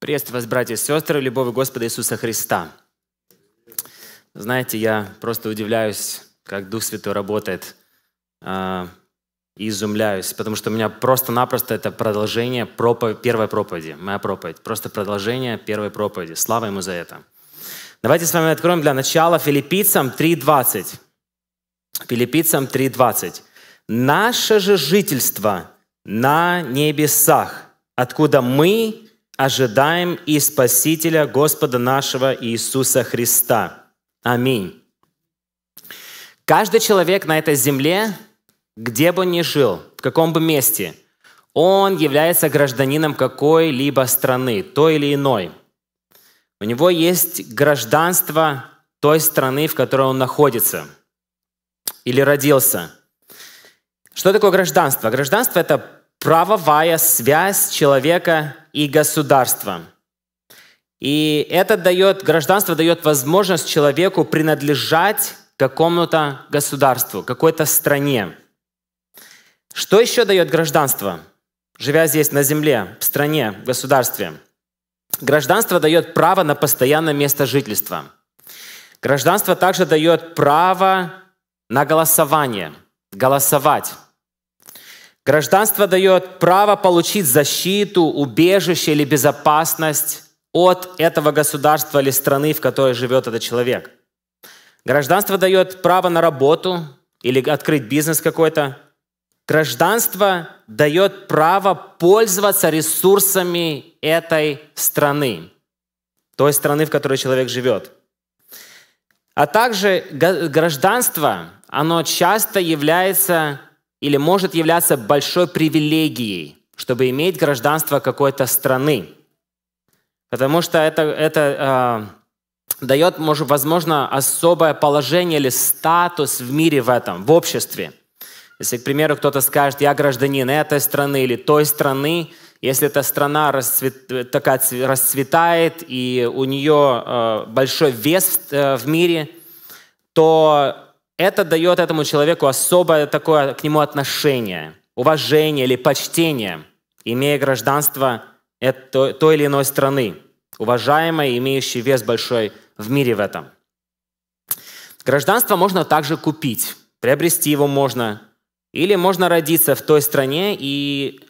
Приветствую вас, братья и сестры, любовь Господа Иисуса Христа. Знаете, я просто удивляюсь, как Дух Святой работает, а, и изумляюсь, потому что у меня просто-напросто это продолжение пропов... первой проповеди, моя проповедь, просто продолжение первой проповеди. Слава Ему за это. Давайте с вами откроем для начала Филиппийцам 3.20. Филиппийцам 3.20. «Наше же жительство на небесах, откуда мы ожидаем и Спасителя Господа нашего Иисуса Христа. Аминь. Каждый человек на этой земле, где бы ни жил, в каком бы месте, он является гражданином какой-либо страны, той или иной. У него есть гражданство той страны, в которой он находится или родился. Что такое гражданство? Гражданство – это правовая связь человека и государства. И это дает, гражданство дает возможность человеку принадлежать какому-то государству, какой-то стране. Что еще дает гражданство, живя здесь на земле, в стране, в государстве? Гражданство дает право на постоянное место жительства. Гражданство также дает право на голосование, голосовать. Гражданство дает право получить защиту, убежище или безопасность от этого государства или страны, в которой живет этот человек. Гражданство дает право на работу или открыть бизнес какой-то. Гражданство дает право пользоваться ресурсами этой страны, той страны, в которой человек живет. А также гражданство, оно часто является или может являться большой привилегией, чтобы иметь гражданство какой-то страны. Потому что это, это э, дает, может, возможно, особое положение или статус в мире в этом, в обществе. Если, к примеру, кто-то скажет, я гражданин этой страны или той страны, если эта страна расцвет, такая, расцветает и у нее э, большой вес э, в мире, то это дает этому человеку особое такое к нему отношение, уважение или почтение, имея гражданство той, или иной страны, уважаемой, имеющей вес большой в мире в этом. Гражданство можно также купить, приобрести его можно, или можно родиться в той стране и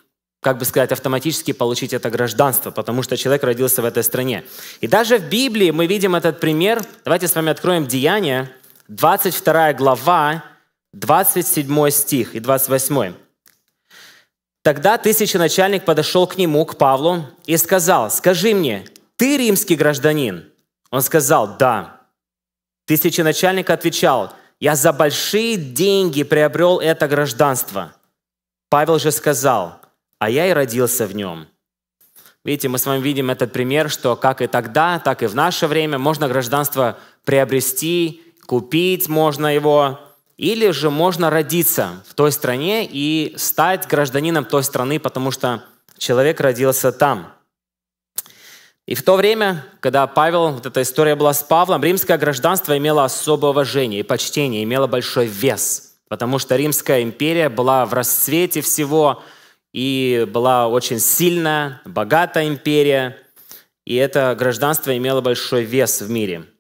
как бы сказать, автоматически получить это гражданство, потому что человек родился в этой стране. И даже в Библии мы видим этот пример. Давайте с вами откроем Деяния, 22 глава, 27 стих и 28. Тогда тысяченачальник подошел к нему, к Павлу, и сказал, «Скажи мне, ты римский гражданин?» Он сказал, «Да». Тысяченачальник отвечал, «Я за большие деньги приобрел это гражданство». Павел же сказал, «А я и родился в нем». Видите, мы с вами видим этот пример, что как и тогда, так и в наше время можно гражданство приобрести купить можно его, или же можно родиться в той стране и стать гражданином той страны, потому что человек родился там. И в то время, когда Павел, вот эта история была с Павлом, римское гражданство имело особое уважение и почтение, имело большой вес, потому что Римская империя была в расцвете всего, и была очень сильная, богатая империя, и это гражданство имело большой вес в мире –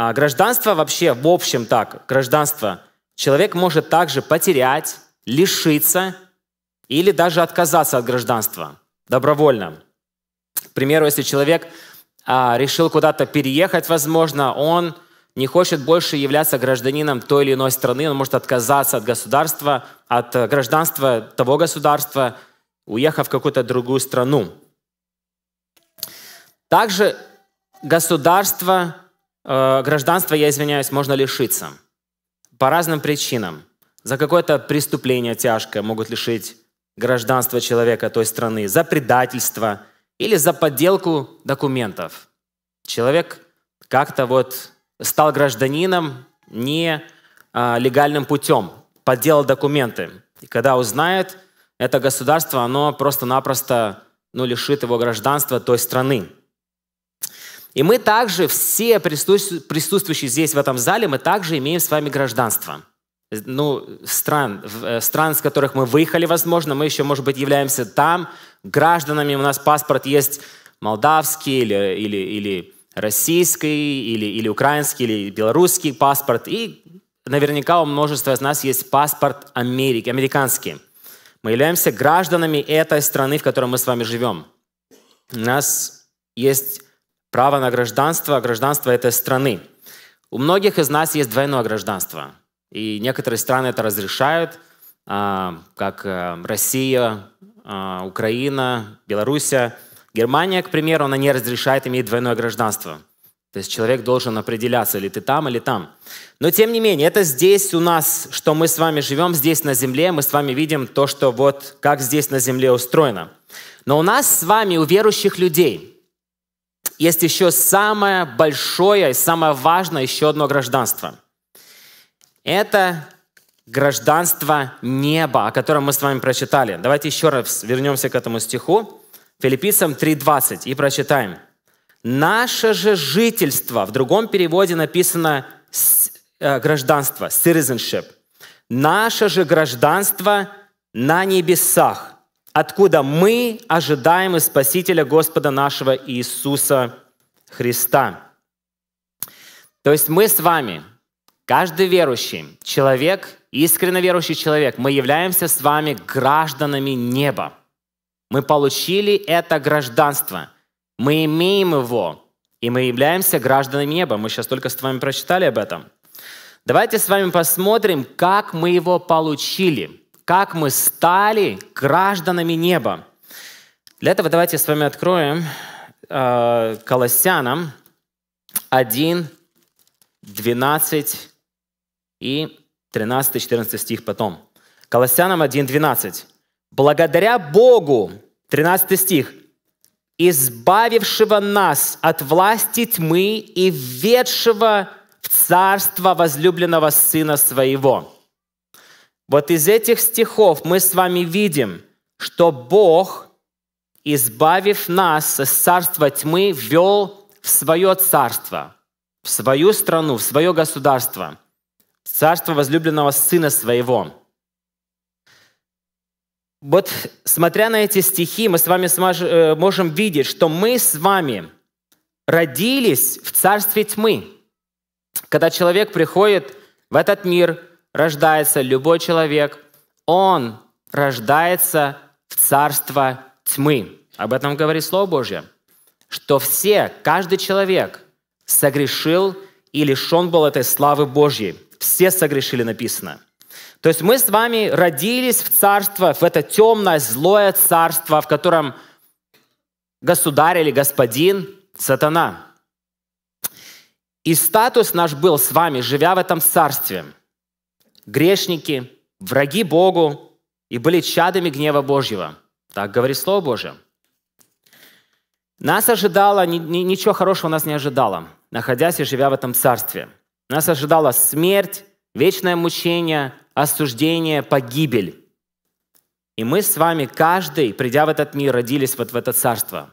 а гражданство вообще, в общем так, гражданство человек может также потерять, лишиться или даже отказаться от гражданства добровольно. К примеру, если человек а, решил куда-то переехать, возможно, он не хочет больше являться гражданином той или иной страны, он может отказаться от государства, от э, гражданства того государства, уехав в какую-то другую страну. Также государство э, гражданства, я извиняюсь, можно лишиться. По разным причинам. За какое-то преступление тяжкое могут лишить гражданства человека той страны, за предательство или за подделку документов. Человек как-то вот стал гражданином не а, легальным путем, подделал документы. И когда узнает, это государство, оно просто-напросто ну, лишит его гражданства той страны. И мы также, все присутствующие здесь, в этом зале, мы также имеем с вами гражданство. Ну, стран, э, стран, с которых мы выехали, возможно, мы еще, может быть, являемся там гражданами, у нас паспорт есть молдавский или, или, или российский, или, или украинский, или белорусский паспорт. И наверняка у множества из нас есть паспорт Америки, американский. Мы являемся гражданами этой страны, в которой мы с вами живем. У нас есть Право на гражданство, гражданство этой страны. У многих из нас есть двойное гражданство. И некоторые страны это разрешают, а, как э, Россия, а, Украина, Беларусь, Германия, к примеру, она не разрешает иметь двойное гражданство. То есть человек должен определяться, или ты там, или там. Но тем не менее, это здесь у нас, что мы с вами живем, здесь на земле, мы с вами видим то, что вот как здесь на земле устроено. Но у нас с вами, у верующих людей, есть еще самое большое и самое важное, еще одно гражданство. Это гражданство неба, о котором мы с вами прочитали. Давайте еще раз вернемся к этому стиху. Филиппийцам 3.20 и прочитаем. «Наше же жительство», в другом переводе написано э, гражданство, citizenship. «Наше же гражданство на небесах, откуда мы ожидаем и Спасителя Господа нашего Иисуса Христа. То есть мы с вами, каждый верующий человек, искренне верующий человек, мы являемся с вами гражданами неба. Мы получили это гражданство. Мы имеем его, и мы являемся гражданами неба. Мы сейчас только с вами прочитали об этом. Давайте с вами посмотрим, как мы его получили как мы стали гражданами неба. Для этого давайте с вами откроем э, Колоссянам 1, 12 и 13-14 стих потом. Колоссянам 1, 12. «Благодаря Богу, 13 стих, избавившего нас от власти тьмы и ведшего в царство возлюбленного Сына Своего». Вот из этих стихов мы с вами видим, что Бог, избавив нас из царства тьмы, ввел в свое царство, в свою страну, в свое государство, в царство возлюбленного сына своего. Вот смотря на эти стихи, мы с вами э, можем видеть, что мы с вами родились в царстве тьмы. Когда человек приходит в этот мир – рождается любой человек, он рождается в царство тьмы. Об этом говорит Слово Божье, что все, каждый человек согрешил и лишен был этой славы Божьей. Все согрешили, написано. То есть мы с вами родились в царство, в это темное, злое царство, в котором государь или господин – сатана. И статус наш был с вами, живя в этом царстве – грешники, враги Богу и были чадами гнева Божьего. Так говорит Слово Божье. Нас ожидало, ничего хорошего нас не ожидало, находясь и живя в этом царстве. Нас ожидала смерть, вечное мучение, осуждение, погибель. И мы с вами, каждый, придя в этот мир, родились вот в это царство.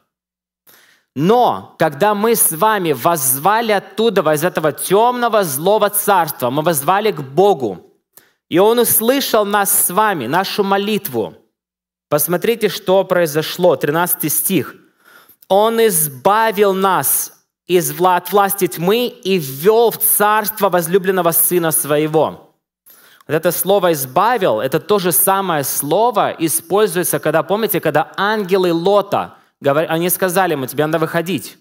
Но когда мы с вами воззвали оттуда, из этого темного злого царства, мы воззвали к Богу, и Он услышал нас с вами, нашу молитву. Посмотрите, что произошло. 13 стих. Он избавил нас из влад власти тьмы и ввел в царство возлюбленного сына своего. Вот это слово «избавил» — это то же самое слово используется, когда, помните, когда ангелы Лота, они сказали ему, тебе надо выходить.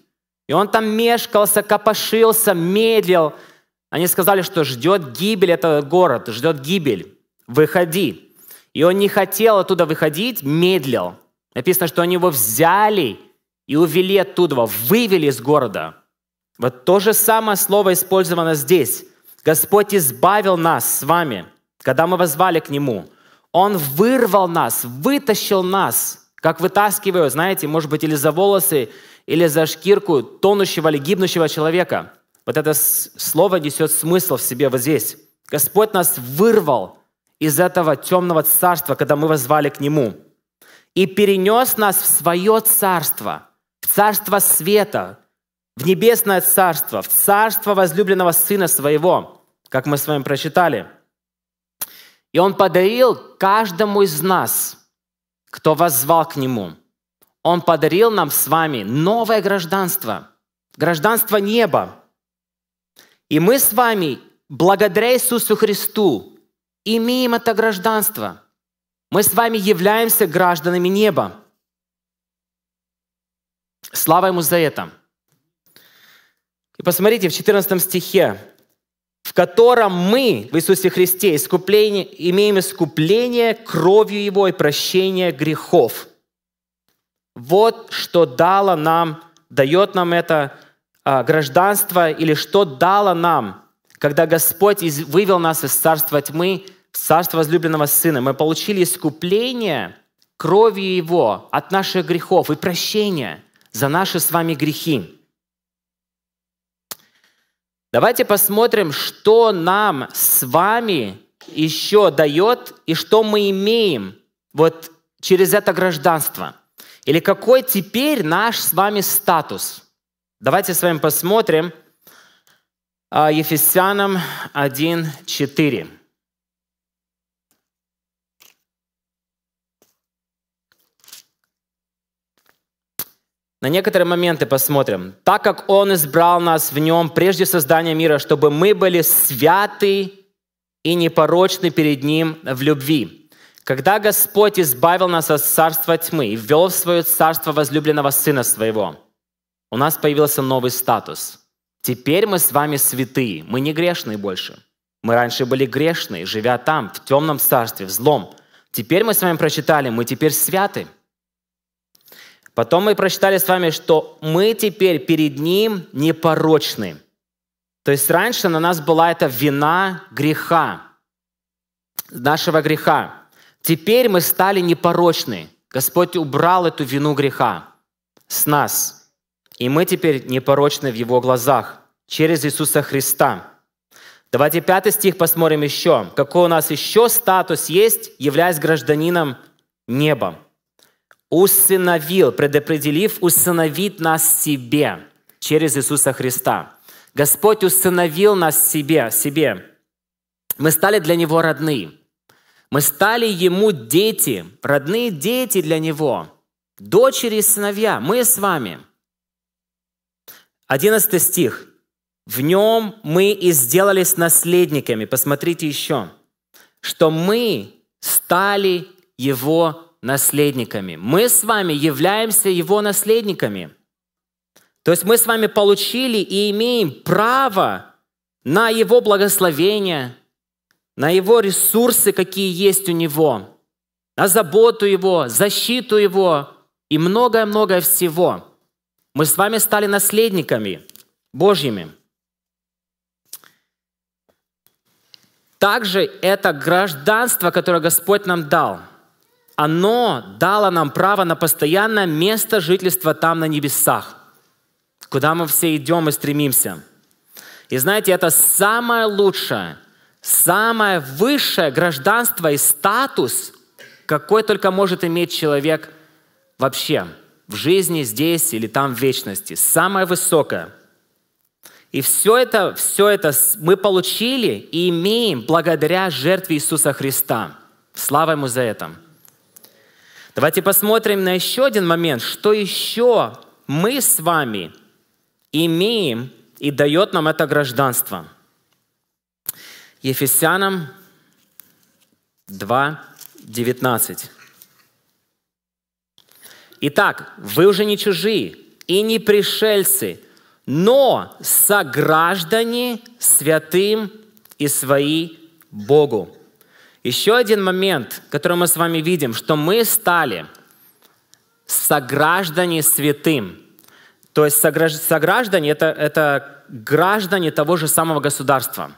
И он там мешкался, копошился, медлил — они сказали, что ждет гибель этот город, ждет гибель. Выходи. И он не хотел оттуда выходить, медлил. Написано, что они его взяли и увели оттуда, вывели из города. Вот то же самое слово использовано здесь. Господь избавил нас с вами, когда мы возвали к Нему. Он вырвал нас, вытащил нас, как вытаскиваю, знаете, может быть, или за волосы, или за шкирку тонущего или гибнущего человека – вот это слово несет смысл в себе вот здесь. Господь нас вырвал из этого темного царства, когда мы возвали к Нему, и перенес нас в свое царство, в царство света, в небесное царство, в царство возлюбленного Сына Своего, как мы с вами прочитали. И Он подарил каждому из нас, кто воззвал к Нему. Он подарил нам с вами новое гражданство, гражданство неба – и мы с вами, благодаря Иисусу Христу, имеем это гражданство. Мы с вами являемся гражданами неба. Слава Ему за это. И посмотрите в 14 стихе, в котором мы в Иисусе Христе искупление, имеем искупление кровью Его и прощение грехов. Вот что дало нам, дает нам это а, гражданство или что дало нам, когда Господь вывел нас из царства тьмы в царство возлюбленного Сына. Мы получили искупление кровью Его от наших грехов и прощение за наши с вами грехи. Давайте посмотрим, что нам с вами еще дает и что мы имеем вот через это гражданство. Или какой теперь наш с вами статус – Давайте с вами посмотрим а, Ефесянам 1.4. На некоторые моменты посмотрим. «Так как Он избрал нас в Нем прежде создания мира, чтобы мы были святы и непорочны перед Ним в любви». Когда Господь избавил нас от царства тьмы и ввел в свое царство возлюбленного Сына Своего – у нас появился новый статус. Теперь мы с вами святые, мы не грешные больше. Мы раньше были грешные, живя там, в темном царстве, в злом. Теперь мы с вами прочитали, мы теперь святы. Потом мы прочитали с вами, что мы теперь перед Ним непорочны. То есть раньше на нас была эта вина греха, нашего греха. Теперь мы стали непорочны. Господь убрал эту вину греха с нас – и мы теперь непорочны в Его глазах через Иисуса Христа. Давайте пятый стих посмотрим еще. Какой у нас еще статус есть, являясь гражданином неба? Усыновил, предопределив, усыновит нас себе через Иисуса Христа. Господь усыновил нас себе, себе. Мы стали для Него родны. Мы стали Ему дети, родные дети для Него, дочери и сыновья. Мы с вами – 11 стих. «В нем мы и сделались наследниками». Посмотрите еще. «Что мы стали его наследниками». Мы с вами являемся его наследниками. То есть мы с вами получили и имеем право на его благословение, на его ресурсы, какие есть у него, на заботу его, защиту его и многое-многое всего – мы с вами стали наследниками Божьими. Также это гражданство, которое Господь нам дал. Оно дало нам право на постоянное место жительства там на небесах, куда мы все идем и стремимся. И знаете, это самое лучшее, самое высшее гражданство и статус, какой только может иметь человек вообще – в жизни здесь или там в вечности, самое высокое. И все это, все это мы получили и имеем благодаря жертве Иисуса Христа. Слава Ему за это. Давайте посмотрим на еще один момент, что еще мы с вами имеем и дает нам это гражданство. Ефесянам 2, 19. Итак, вы уже не чужие и не пришельцы, но сограждане святым и свои Богу. Еще один момент, который мы с вами видим, что мы стали сограждане святым. То есть сограждане это, это граждане того же самого государства.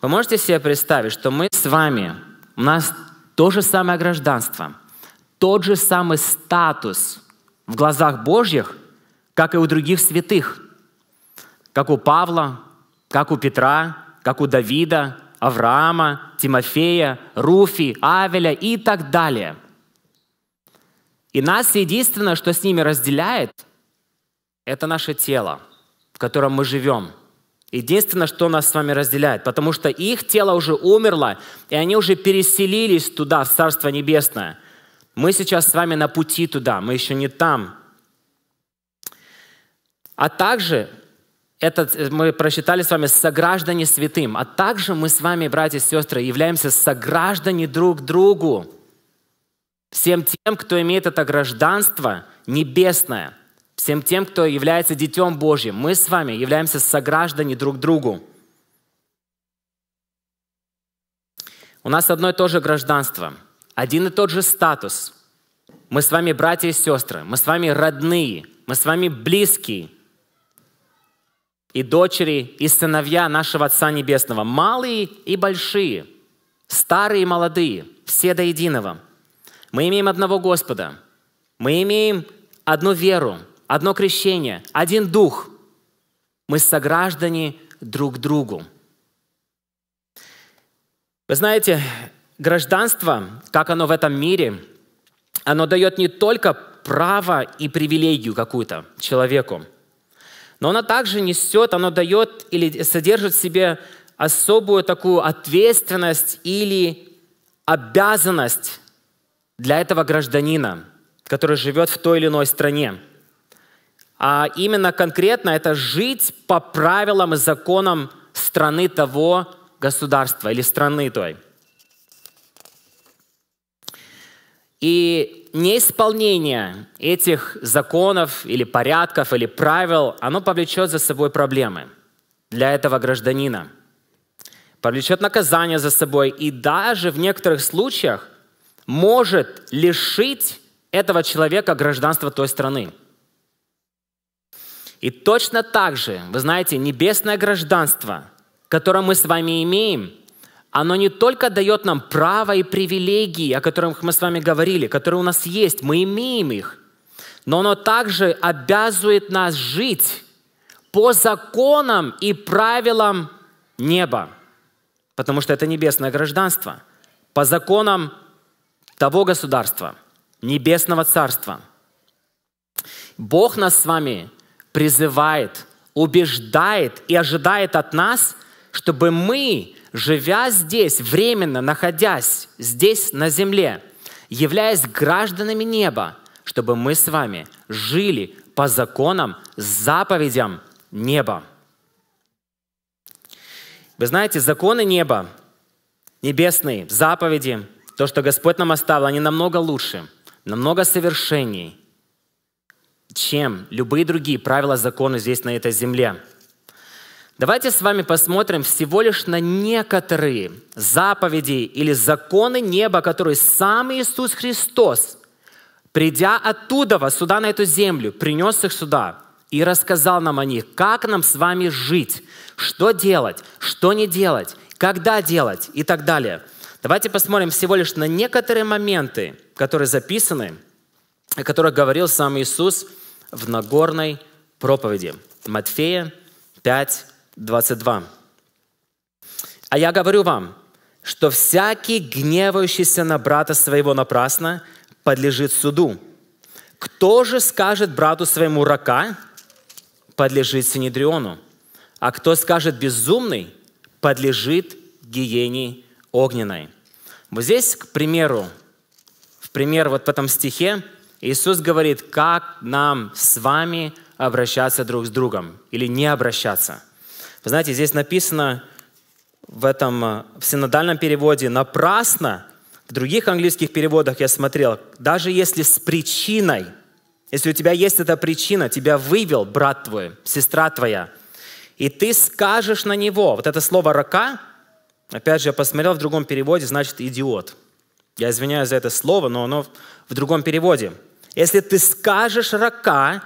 Вы можете себе представить, что мы с вами, у нас то же самое гражданство – тот же самый статус в глазах Божьих, как и у других святых, как у Павла, как у Петра, как у Давида, Авраама, Тимофея, Руфи, Авеля и так далее. И нас единственное, что с ними разделяет, это наше тело, в котором мы живем. Единственное, что нас с вами разделяет, потому что их тело уже умерло, и они уже переселились туда, в Царство Небесное – мы сейчас с вами на пути туда, мы еще не там. А также, это э, мы прочитали с вами «сограждане святым», а также мы с вами, братья и сестры, являемся сограждане друг другу. Всем тем, кто имеет это гражданство небесное, всем тем, кто является детем Божьим, мы с вами являемся сограждане друг другу. У нас одно и то же гражданство – один и тот же статус. Мы с вами братья и сестры, мы с вами родные, мы с вами близкие. И дочери, и сыновья нашего Отца Небесного, малые и большие, старые и молодые, все до единого. Мы имеем одного Господа, мы имеем одну веру, одно крещение, один Дух. Мы сограждане друг другу. Вы знаете, Гражданство, как оно в этом мире, оно дает не только право и привилегию какую-то человеку, но оно также несет, оно дает или содержит в себе особую такую ответственность или обязанность для этого гражданина, который живет в той или иной стране. А именно конкретно это жить по правилам и законам страны того государства или страны той – И неисполнение этих законов или порядков или правил, оно повлечет за собой проблемы для этого гражданина. Повлечет наказание за собой и даже в некоторых случаях может лишить этого человека гражданства той страны. И точно так же, вы знаете, небесное гражданство, которое мы с вами имеем, оно не только дает нам право и привилегии, о которых мы с вами говорили, которые у нас есть, мы имеем их, но оно также обязывает нас жить по законам и правилам неба, потому что это небесное гражданство, по законам того государства, небесного царства. Бог нас с вами призывает, убеждает и ожидает от нас, чтобы мы живя здесь, временно находясь здесь на земле, являясь гражданами неба, чтобы мы с вами жили по законам, заповедям неба. Вы знаете, законы неба, небесные, заповеди, то, что Господь нам оставил, они намного лучше, намного совершенней, чем любые другие правила закона здесь, на этой земле – Давайте с вами посмотрим всего лишь на некоторые заповеди или законы неба, которые сам Иисус Христос, придя оттуда, сюда, на эту землю, принес их сюда и рассказал нам о них, как нам с вами жить, что делать, что не делать, когда делать и так далее. Давайте посмотрим всего лишь на некоторые моменты, которые записаны, о которых говорил сам Иисус в Нагорной проповеди. Матфея 5, 22. «А я говорю вам, что всякий, гневающийся на брата своего напрасно, подлежит суду. Кто же скажет брату своему рака, подлежит Синедриону, а кто скажет безумный, подлежит гиене огненной». Вот здесь, к примеру, в пример вот в этом стихе, Иисус говорит, как нам с вами обращаться друг с другом или не обращаться – вы знаете, здесь написано в этом э, в синодальном переводе «напрасно». В других английских переводах я смотрел, даже если с причиной, если у тебя есть эта причина, тебя вывел брат твой, сестра твоя, и ты скажешь на него, вот это слово «рака», опять же, я посмотрел в другом переводе, значит «идиот». Я извиняюсь за это слово, но оно в другом переводе. Если ты скажешь «рака»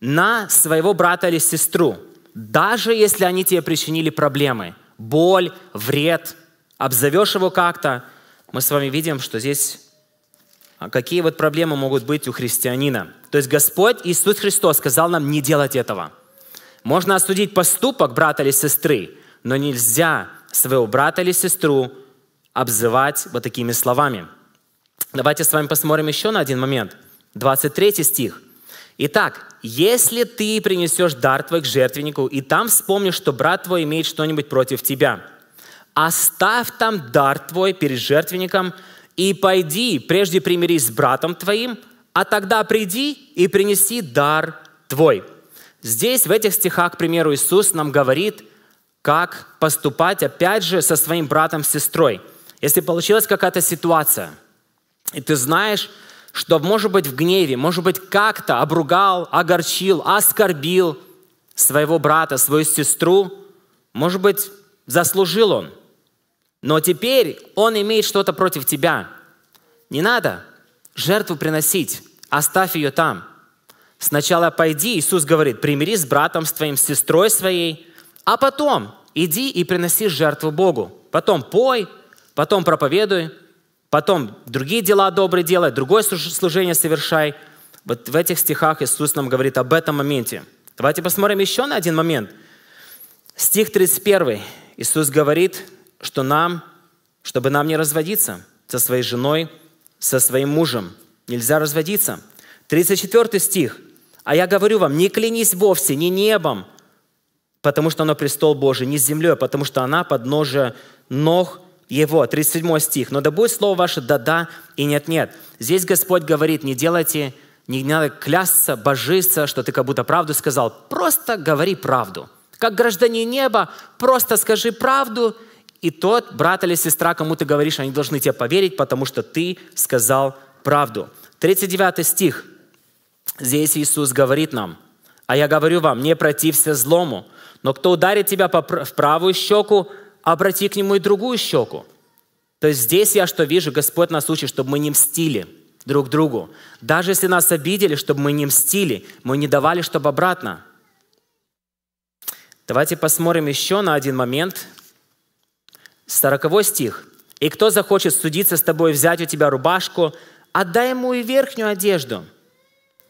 на своего брата или сестру – даже если они тебе причинили проблемы, боль, вред, обзовешь его как-то, мы с вами видим, что здесь а, какие вот проблемы могут быть у христианина. То есть Господь Иисус Христос сказал нам не делать этого. Можно осудить поступок брата или сестры, но нельзя своего брата или сестру обзывать вот такими словами. Давайте с вами посмотрим еще на один момент. 23 стих. Итак, если ты принесешь дар твой к жертвеннику, и там вспомнишь, что брат твой имеет что-нибудь против тебя, оставь там дар твой перед жертвенником, и пойди, прежде примирись с братом твоим, а тогда приди и принеси дар твой». Здесь, в этих стихах, к примеру, Иисус нам говорит, как поступать, опять же, со своим братом, сестрой. Если получилась какая-то ситуация, и ты знаешь, что, может быть, в гневе, может быть, как-то обругал, огорчил, оскорбил своего брата, свою сестру, может быть, заслужил он. Но теперь он имеет что-то против тебя. Не надо жертву приносить, оставь ее там. Сначала пойди, Иисус говорит, примирись с братом, с твоим, с сестрой своей, а потом иди и приноси жертву Богу. Потом пой, потом проповедуй, Потом другие дела добрые делай, другое служение совершай. Вот в этих стихах Иисус нам говорит об этом моменте. Давайте посмотрим еще на один момент. Стих 31. Иисус говорит, что нам, чтобы нам не разводиться со своей женой, со своим мужем. Нельзя разводиться. 34 стих. «А я говорю вам, не клянись вовсе ни небом, потому что оно престол Божий, не землей, а потому что она подножие ног его, 37 стих. «Но да будет слово ваше да-да и нет-нет». Здесь Господь говорит, не делайте, не надо клясться, божиться, что ты как будто правду сказал. Просто говори правду. Как гражданин неба, просто скажи правду, и тот брат или сестра, кому ты говоришь, они должны тебе поверить, потому что ты сказал правду. 39 стих. Здесь Иисус говорит нам, «А я говорю вам, не протився злому, но кто ударит тебя в правую щеку, обрати к нему и другую щеку. То есть здесь я что вижу, Господь нас учит, чтобы мы не мстили друг другу. Даже если нас обидели, чтобы мы не мстили, мы не давали, чтобы обратно. Давайте посмотрим еще на один момент. 40 стих. «И кто захочет судиться с тобой, взять у тебя рубашку, отдай ему и верхнюю одежду.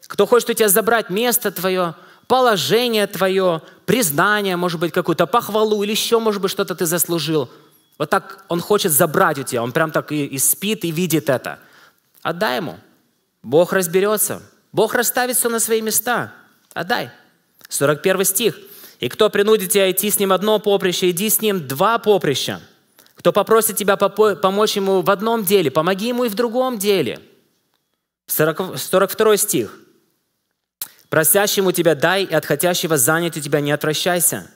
Кто хочет у тебя забрать место твое, положение твое, признание, может быть, какую-то похвалу или еще, может быть, что-то ты заслужил. Вот так он хочет забрать у тебя. Он прям так и, и спит, и видит это. Отдай ему. Бог разберется. Бог расставит все на свои места. Отдай. 41 стих. «И кто принудит тебя идти с ним одно поприще, иди с ним два поприща. Кто попросит тебя помочь ему в одном деле, помоги ему и в другом деле». 42 стих. Просящему тебя дай, и от хотящего занять у тебя не отвращайся.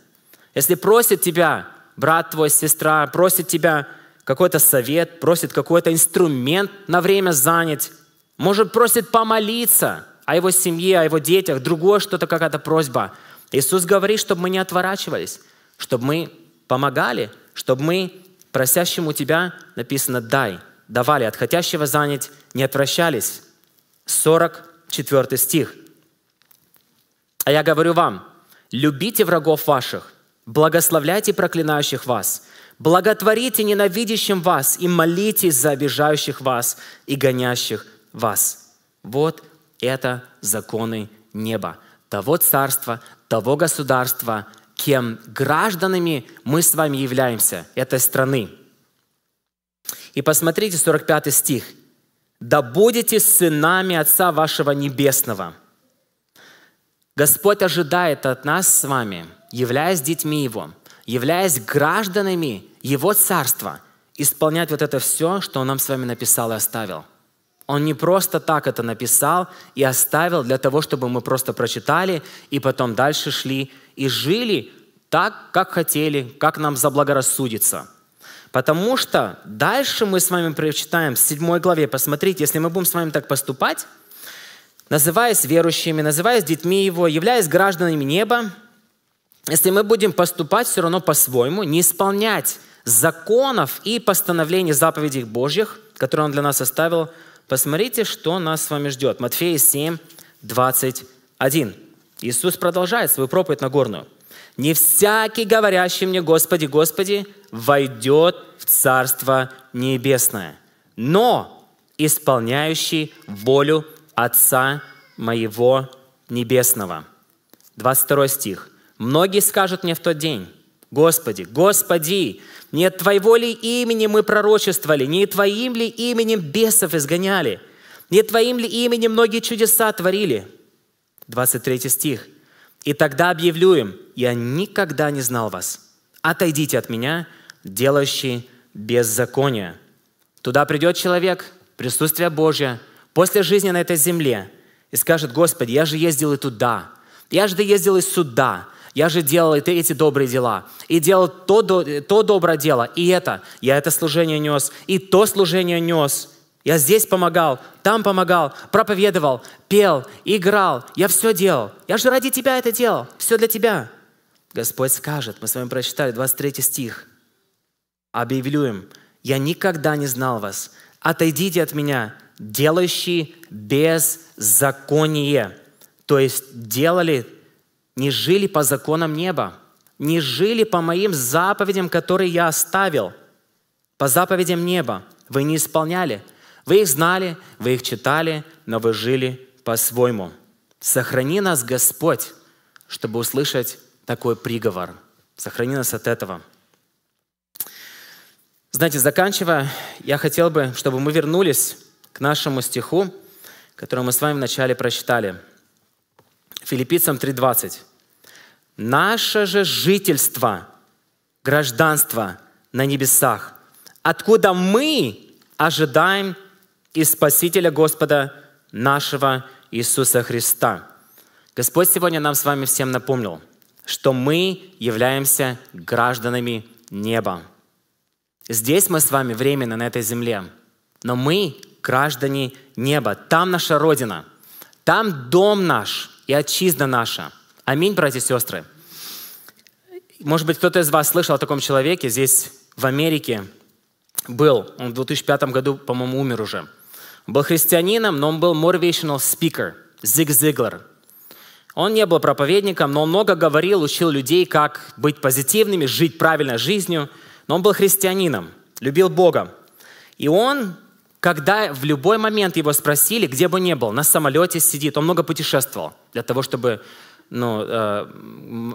Если просит тебя брат твой, сестра, просит тебя какой-то совет, просит какой-то инструмент на время занять, может, просит помолиться о его семье, о его детях, другое что-то, какая-то просьба. Иисус говорит, чтобы мы не отворачивались, чтобы мы помогали, чтобы мы просящему тебя, написано, дай, давали, от хотящего занять, не отвращались. 44 стих – а я говорю вам, любите врагов ваших, благословляйте проклинающих вас, благотворите ненавидящим вас и молитесь за обижающих вас и гонящих вас. Вот это законы неба, того царства, того государства, кем гражданами мы с вами являемся, этой страны. И посмотрите 45 стих. «Да будете сынами Отца вашего Небесного, Господь ожидает от нас с вами, являясь детьми Его, являясь гражданами Его Царства, исполнять вот это все, что Он нам с вами написал и оставил. Он не просто так это написал и оставил для того, чтобы мы просто прочитали и потом дальше шли и жили так, как хотели, как нам заблагорассудится. Потому что дальше мы с вами прочитаем в 7 главе, посмотрите, если мы будем с вами так поступать, называясь верующими, называясь детьми Его, являясь гражданами неба, если мы будем поступать все равно по-своему, не исполнять законов и постановлений заповедей Божьих, которые Он для нас оставил, посмотрите, что нас с вами ждет. Матфея 7, 21. Иисус продолжает свою проповедь на горную. «Не всякий, говорящий мне, Господи, Господи, войдет в Царство Небесное, но исполняющий волю Отца моего Небесного. 22 стих. «Многие скажут мне в тот день, Господи, Господи, не от Твоего ли имени мы пророчествовали, не Твоим ли именем бесов изгоняли, не Твоим ли именем многие чудеса творили?» 23 стих. «И тогда объявлю им, я никогда не знал вас. Отойдите от меня, делающий беззаконие». Туда придет человек, присутствие Божье – после жизни на этой земле и скажет, Господи, я же ездил и туда, я же ездил и сюда, я же делал и эти добрые дела, и делал то, то доброе дело, и это, я это служение нес, и то служение нес. Я здесь помогал, там помогал, проповедовал, пел, играл, я все делал. Я же ради тебя это делал, все для тебя. Господь скажет, мы с вами прочитали 23 стих, объявлю им, я никогда не знал вас, отойдите от меня, делающие беззаконие. То есть делали, не жили по законам неба, не жили по моим заповедям, которые я оставил, по заповедям неба. Вы не исполняли. Вы их знали, вы их читали, но вы жили по-своему. Сохрани нас, Господь, чтобы услышать такой приговор. Сохрани нас от этого. Знаете, заканчивая, я хотел бы, чтобы мы вернулись к нашему стиху, который мы с вами вначале прочитали. Филиппийцам 3.20. «Наше же жительство, гражданство на небесах, откуда мы ожидаем и Спасителя Господа нашего Иисуса Христа». Господь сегодня нам с вами всем напомнил, что мы являемся гражданами неба. Здесь мы с вами временно на этой земле, но мы граждане неба. Там наша Родина. Там дом наш и отчизна наша. Аминь, братья и сестры. Может быть, кто-то из вас слышал о таком человеке здесь, в Америке. Был. Он в 2005 году, по-моему, умер уже. Был христианином, но он был motivational speaker, Зиг Зиглер. Он не был проповедником, но он много говорил, учил людей, как быть позитивными, жить правильно жизнью. Но он был христианином, любил Бога. И он когда в любой момент его спросили, где бы ни был, на самолете сидит, он много путешествовал для того, чтобы ну, э,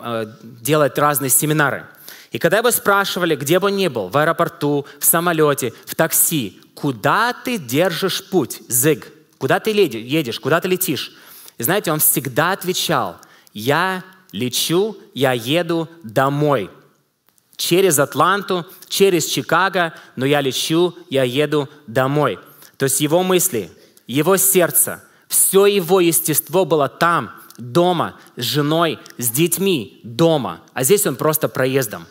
э, делать разные семинары. И когда его спрашивали, где бы ни был, в аэропорту, в самолете, в такси, куда ты держишь путь, зыг, куда ты едешь, куда ты летишь, и знаете, он всегда отвечал, я лечу, я еду домой – через Атланту, через Чикаго, но я лечу, я еду домой. То есть его мысли, его сердце, все его естество было там, дома, с женой, с детьми, дома. А здесь он просто проездом.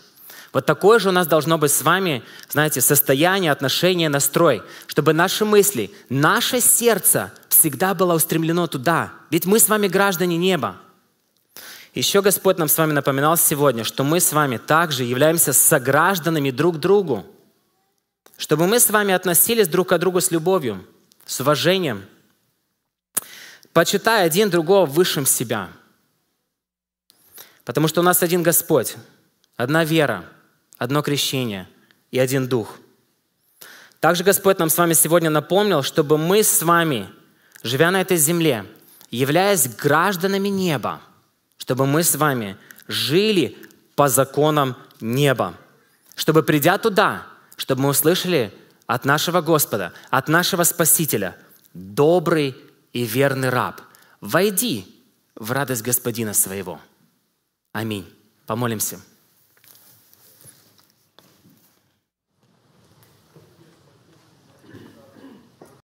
Вот такое же у нас должно быть с вами, знаете, состояние, отношение, настрой, чтобы наши мысли, наше сердце всегда было устремлено туда. Ведь мы с вами граждане неба. Еще Господь нам с вами напоминал сегодня, что мы с вами также являемся согражданами друг другу. Чтобы мы с вами относились друг к другу с любовью, с уважением, почитая один другого высшим себя. Потому что у нас один Господь, одна вера, одно крещение и один Дух. Также Господь нам с вами сегодня напомнил, чтобы мы с вами, живя на этой земле, являясь гражданами неба – чтобы мы с вами жили по законам неба, чтобы, придя туда, чтобы мы услышали от нашего Господа, от нашего Спасителя, добрый и верный раб, войди в радость Господина своего. Аминь. Помолимся.